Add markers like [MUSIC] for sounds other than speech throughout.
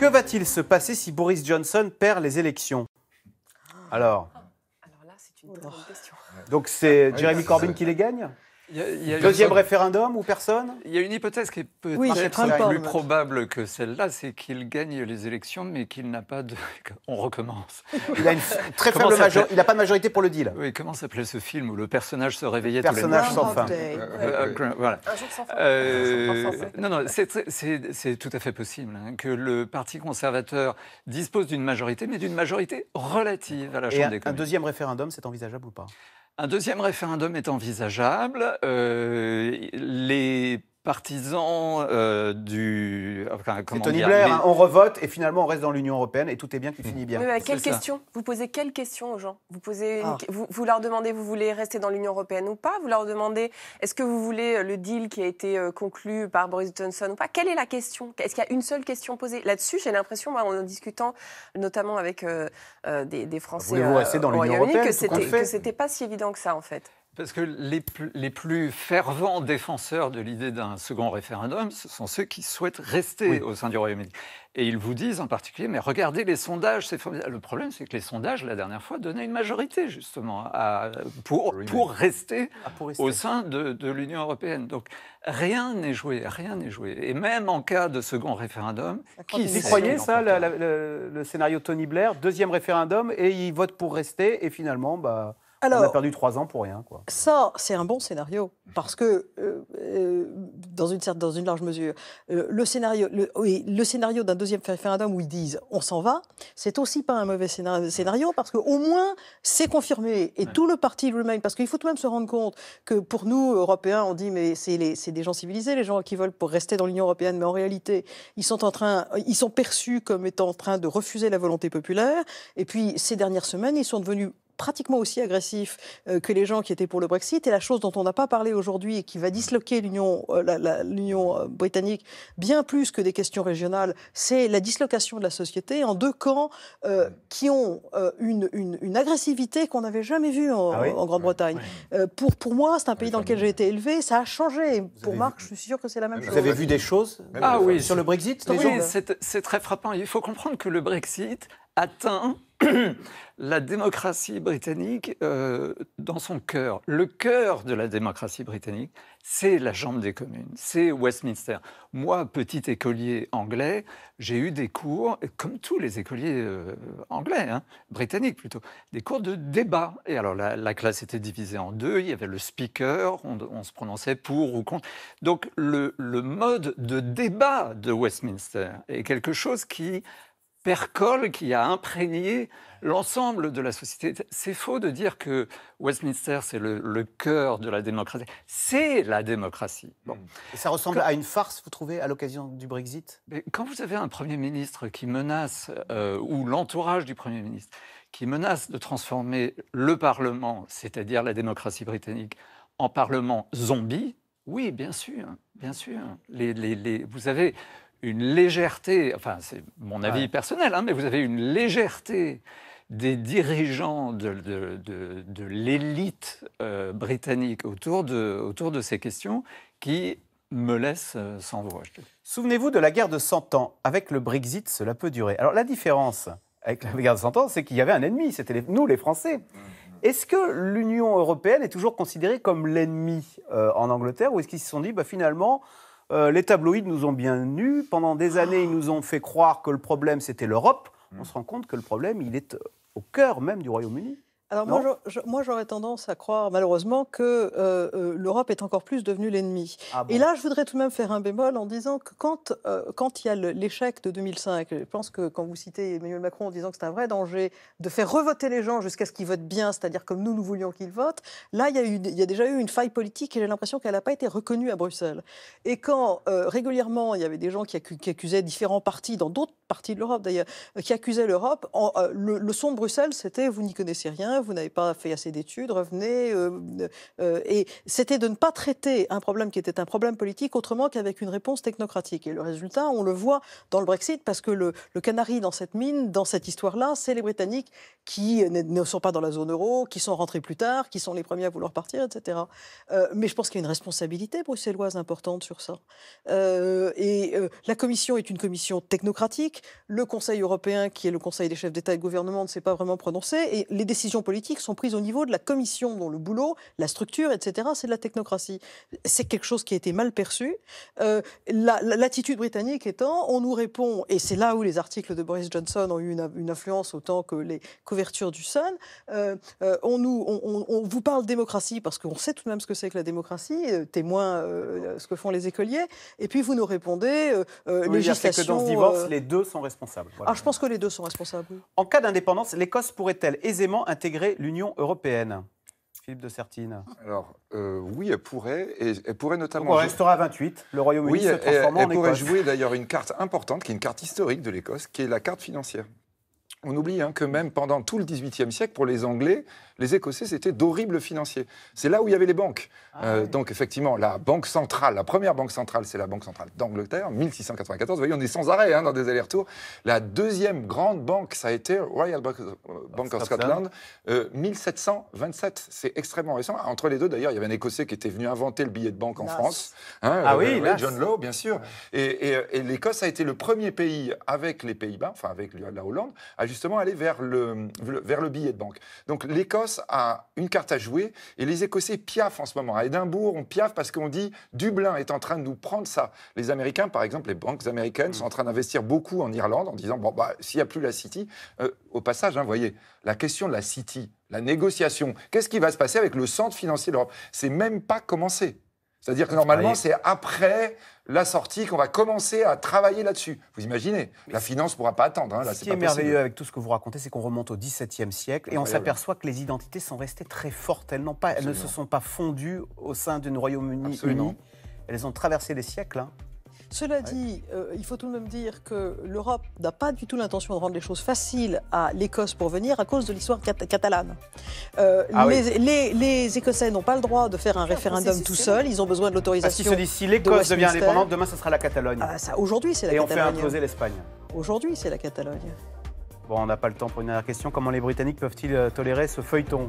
Que va-t-il se passer si Boris Johnson perd les élections Alors. Ah. Alors là, c'est une oh. question. Donc c'est ah Jeremy Corbyn qui les gagne Deuxième référendum ou personne Il y a une hypothèse qui est peut-être plus probable que celle-là, c'est qu'il gagne les élections, mais qu'il n'a pas de. [LAUGHS] On recommence. Il [LAUGHS] très Il n'a pas de majorité pour le deal. Oui, comment s'appelait ce film où le personnage se réveillait tous les sans fin. Euh, euh, euh, voilà. Un jour sans fin. non, non, c'est tout à fait possible hein, que le Parti conservateur dispose d'une majorité, mais d'une majorité relative à la Chambre des communes. Un deuxième référendum, c'est envisageable ou pas un deuxième référendum est envisageable. Euh, Partisans euh, du. Enfin, Tony Blair, hein, on revote et finalement on reste dans l'Union européenne et tout est bien qui finit bien. mais quelle question Vous posez quelle question aux gens vous, posez ah. vous, leur demandez vous voulez rester dans l'Union européenne ou pas Vous leur demandez est-ce que vous voulez euh, le deal qui a été euh, conclu par Boris Johnson ou pas Quelle est la question Est-ce qu'il y a une seule question posée Là-dessus, j'ai l'impression, moi, en discutant notamment avec des, Français. dans que c'était, que c'était pas si évident que ça en fait. Parce que les, plus, les plus fervents défenseurs de l'idée d'un second référendum, ce sont ceux qui souhaitent rester au sein du Royaume-Uni. Et ils vous disent en particulier, mais regardez les sondages, c'est formidable. Le problème, c'est que les sondages, la dernière fois, donnaient une majorité, justement, à, pour, ah, pour, rester au sein de, l'Union européenne. Donc, rien n'est joué, rien n'est joué. Et même en cas de second référendum, qui y croyez, ça, le, le, scénario Tony Blair, deuxième référendum, et ils votent pour rester, et finalement, bah... Alors, on a perdu trois ans pour rien. Quoi. Ça, c'est un bon scénario, parce que, euh, euh, dans, une, dans une large mesure, euh, le scénario, le, le scénario d'un deuxième référendum où ils disent on s'en va, c'est aussi pas un mauvais scénario, parce qu'au moins, c'est confirmé. Et tout le parti Remain, parce qu'il faut tout de même se rendre compte que pour nous, Européens, on dit mais c'est des gens civilisés, les gens qui veulent pour rester dans l'Union Européenne, mais en réalité, ils sont, en train, ils sont perçus comme étant en train de refuser la volonté populaire. Et puis, ces dernières semaines, ils sont devenus pratiquement aussi agressif euh, que les gens qui étaient pour le Brexit. Et la chose dont on n'a pas parlé aujourd'hui et qui va disloquer l'Union euh, euh, britannique bien plus que des questions régionales, c'est la dislocation de la société en deux camps qui ont une, agressivité qu'on n'avait jamais vue en, ah Grande-Bretagne. pour, pour moi, c'est un pays dans lequel j'ai été élevé, ça a changé. pour Marc, je suis sûr que c'est la même chose. Vous avez vu des choses ah, oui. sur le Brexit Oui, c'est très frappant. Il faut comprendre que le Brexit atteint [COUGHS] la démocratie britannique euh, dans son cœur. Le cœur de la démocratie britannique, c'est la jambe des communes, c'est Westminster. Moi, petit écolier anglais, j'ai eu des cours, comme tous les écoliers euh, anglais, hein, britanniques plutôt, des cours de débat. Et alors, la, classe était divisée en deux, il y avait le speaker, on, se prononçait pour ou contre. Donc, le mode de débat de Westminster est quelque chose qui percole qui a imprégné l'ensemble de la société. C'est faux de dire que Westminster, c'est le, cœur de la démocratie. C'est la démocratie. Hmm. Bon. ça ressemble à une farce, vous trouvez, à l'occasion du Brexit mais Quand vous avez un Premier ministre qui menace, euh, ou l'entourage du Premier ministre, qui menace de transformer le Parlement, c'est-à-dire la démocratie britannique, en Parlement zombie, oui, bien sûr, bien sûr. vous avez une légèreté, enfin c'est mon avis personnel, hein, mais vous avez une légèreté des dirigeants de, de, de, l'élite euh, britannique autour de, autour de ces questions qui me laisse euh, sans voix. Souvenez-vous de la guerre de 100 ans. Avec le Brexit, cela peut durer. Alors la différence avec la guerre de 100 ans, c'est qu'il y avait un ennemi, c'était nous les Français. Mm-hmm. Est-ce que l'Union européenne est toujours considérée comme l'ennemi euh, en Angleterre ou est-ce qu'ils se sont dit bah, finalement euh, les tabloïdes nous ont bien nus. Pendant des années, ils nous ont fait croire que le problème, c'était l'Europe. On se rend compte que le problème, il est euh, au cœur même du Royaume-Uni. Alors moi, j'aurais tendance à croire malheureusement que euh, euh, l'Europe est encore plus devenue l'ennemi. Ah et là, je voudrais tout de même faire un bémol en disant que quand, euh, il y a l'échec de 2005, je pense que quand vous citez Emmanuel Macron en disant que c'est un vrai danger de faire revoter les gens jusqu'à ce qu'ils votent bien, c'est-à-dire comme nous, nous voulions qu'ils votent, là, il y, a déjà eu une faille politique et j'ai l'impression qu'elle n'a pas été reconnue à Bruxelles. Et quand régulièrement, il y avait des gens qui, accusaient différents partis dans d'autres partie de l'Europe d'ailleurs, euh, qui accusait l'Europe. Euh, le, son de Bruxelles, c'était vous n'y connaissez rien, vous n'avez pas fait assez d'études, revenez. Euh, et c'était de ne pas traiter un problème qui était un problème politique autrement qu'avec une réponse technocratique. Et le résultat, on le voit dans le Brexit, parce que le, le canari dans cette mine, dans cette histoire-là, c'est les Britanniques qui ne sont pas dans la zone euro, qui sont rentrés plus tard, qui sont les premiers à vouloir partir, etc. mais je pense qu'il y a une responsabilité bruxelloise importante sur ça. et la commission est une commission technocratique. Le Conseil européen, qui est le Conseil des chefs d'État et de gouvernement, ne s'est pas vraiment prononcé. Et les décisions politiques sont prises au niveau de la Commission, dont le boulot, la structure, etc., c'est de la technocratie. C'est quelque chose qui a été mal perçu. Euh, l'attitude britannique étant, on nous répond, et c'est là où les articles de Boris Johnson ont eu une, influence autant que les couvertures du Sun, euh, euh, on, nous, on, vous parle démocratie parce qu'on sait tout de même ce que c'est que la démocratie, témoin ce que font les écoliers, et puis vous nous répondez législation. Que dans ce divorce, les deux responsables. Ah, je pense que les deux sont responsables. En cas d'indépendance, l'Écosse pourrait-elle aisément intégrer l'Union européenne Philippe de Sertine Alors, euh, oui, elle pourrait. Et elle pourrait notamment. Donc restera à 28, le Royaume-Uni se transformant en Elle pourrait jouer d'ailleurs une carte importante, qui est une carte historique de l'Écosse, qui est la carte financière. On oublie hein, que même pendant tout le XVIIIe siècle, pour les Anglais, les Écossais, c'était d'horribles financiers. C'est là où il y avait les banques. Ah euh, donc effectivement, la banque centrale, la première banque centrale, c'est la Banque centrale d'Angleterre, 1694. Vous voyez, on est sans arrêt hein, dans des allers-retours. La deuxième grande banque, ça a été Royal Bank, of euh, Scotland, 1727. Euh, c'est extrêmement récent. Entre les deux, d'ailleurs, il y avait un Écossais qui était venu inventer le billet de banque en France. Hein, ah oui, John Law, bien sûr. Et, l'Écosse a été le premier pays, avec les Pays-Bas, enfin avec la Hollande, justement aller vers le, vers le billet de banque. Donc l'Écosse a une carte à jouer et les Écossais piaffent en ce moment. À Édimbourg, on piaffe parce qu'on dit Dublin est en train de nous prendre ça. Les Américains, par exemple, les banques américaines sont en train d'investir beaucoup en Irlande en disant bon, bah, s'il n'y a plus la City, euh, au passage, vous hein, voyez, la question de la City, la négociation, qu'est-ce qui va se passer avec le centre financier de C'est même pas commencé. C'est-à-dire que normalement, c'est après la sortie qu'on va commencer à travailler là-dessus. Vous imaginez La finance ne pourra pas attendre. Hein, ce qui est, merveilleux avec tout ce que vous racontez, c'est qu'on remonte au XVIIe siècle et on s'aperçoit que les identités sont restées très fortes. Elles, pas, elles ne se sont pas fondues au sein d'une Royaume-Uni. Elles ont traversé les siècles. Hein. Cela dit, euh, il faut tout de même dire que l'Europe n'a pas du tout l'intention de rendre les choses faciles à l'Écosse pour venir à cause de l'histoire catalane. Euh, ah les, Écossais n'ont pas le droit de faire un référendum tout seuls, ils ont besoin de l'autorisation. Parce qu'ils si l'Écosse devient indépendante, demain ce sera la Catalogne. Ah, aujourd'hui c'est la Catalogne. Et on fait imposer l'Espagne. Aujourd'hui c'est la Catalogne. Bon, on n'a pas le temps pour une dernière question. Comment les Britanniques peuvent-ils euh, tolérer ce feuilleton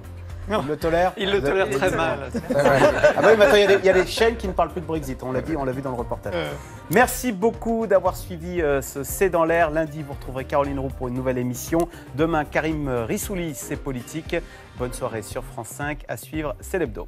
il le tolère Il le tolère très mal. il y, a des chaînes qui ne parlent plus de Brexit. On l'a vu dans le reportage. Euh. Merci beaucoup d'avoir suivi euh, ce C'est dans l'air. Lundi, vous retrouverez Caroline Roux pour une nouvelle émission. Demain, Karim Rissouli, C'est politique. Bonne soirée sur France 5. À suivre, c'est l'hebdo.